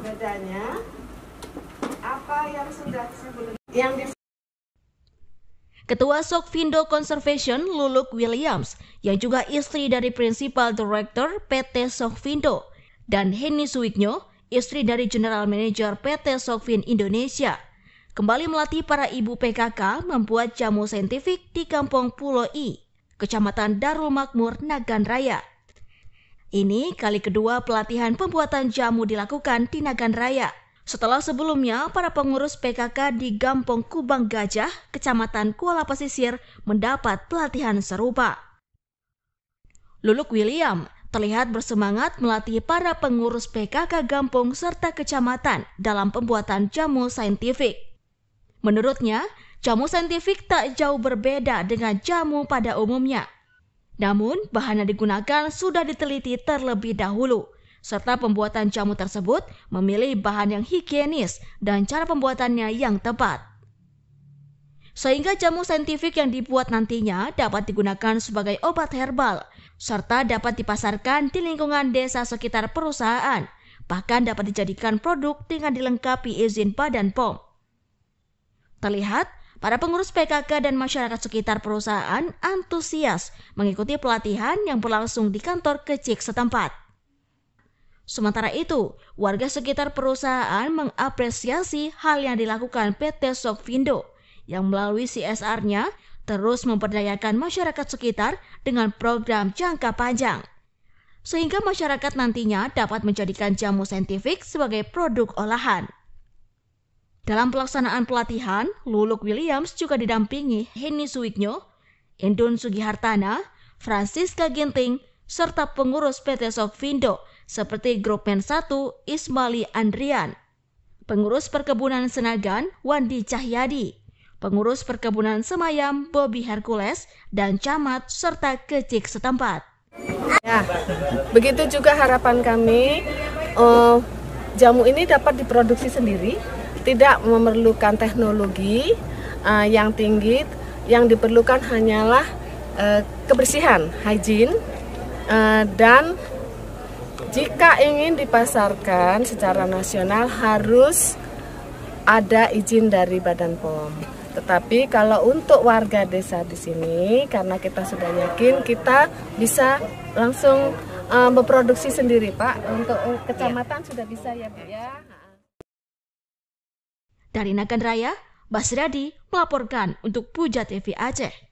bedanya apa yang sudah sebelum yang di Ketua Sokvindo Conservation Luluk Williams yang juga istri dari Principal Director PT Sokvindo dan Henny Suwiknyo, istri dari General Manager PT Sokvin Indonesia, kembali melatih para ibu PKK membuat jamu saintifik di Kampung Pulau I, Kecamatan Darul Makmur, Nagan Raya. Ini kali kedua pelatihan pembuatan jamu dilakukan di Nagan Raya. Setelah sebelumnya, para pengurus PKK di Gampong Kubang Gajah, Kecamatan Kuala Pesisir, mendapat pelatihan serupa. Luluk William terlihat bersemangat melatih para pengurus PKK Gampong serta kecamatan dalam pembuatan jamu saintifik. Menurutnya, jamu saintifik tak jauh berbeda dengan jamu pada umumnya – namun, bahan yang digunakan sudah diteliti terlebih dahulu, serta pembuatan jamu tersebut memilih bahan yang higienis dan cara pembuatannya yang tepat. Sehingga jamu saintifik yang dibuat nantinya dapat digunakan sebagai obat herbal, serta dapat dipasarkan di lingkungan desa sekitar perusahaan, bahkan dapat dijadikan produk dengan dilengkapi izin Badan POM. Terlihat Para pengurus PKK dan masyarakat sekitar perusahaan antusias mengikuti pelatihan yang berlangsung di kantor kecil setempat. Sementara itu, warga sekitar perusahaan mengapresiasi hal yang dilakukan PT Sokvindo yang melalui CSR-nya terus memperdayakan masyarakat sekitar dengan program jangka panjang. Sehingga masyarakat nantinya dapat menjadikan jamu saintifik sebagai produk olahan. Dalam pelaksanaan pelatihan, Luluk Williams juga didampingi Henny Suwiknyo, Endun Sugihartana, Francisca Genting, serta pengurus PT Sokvindo seperti Grup Men 1 Ismali Andrian, pengurus perkebunan Senagan Wandi Cahyadi, pengurus perkebunan Semayam Bobby Hercules, dan camat serta kecik setempat. Ya, begitu juga harapan kami, uh, jamu ini dapat diproduksi sendiri tidak memerlukan teknologi uh, yang tinggi, yang diperlukan hanyalah uh, kebersihan, hygiene, uh, dan jika ingin dipasarkan secara nasional harus ada izin dari Badan POM. Tetapi kalau untuk warga desa di sini, karena kita sudah yakin kita bisa langsung uh, memproduksi sendiri, Pak. Untuk kecamatan ya. sudah bisa ya, Bu ya. Dari Nagan Raya, Basriadi melaporkan untuk Puja TV Aceh.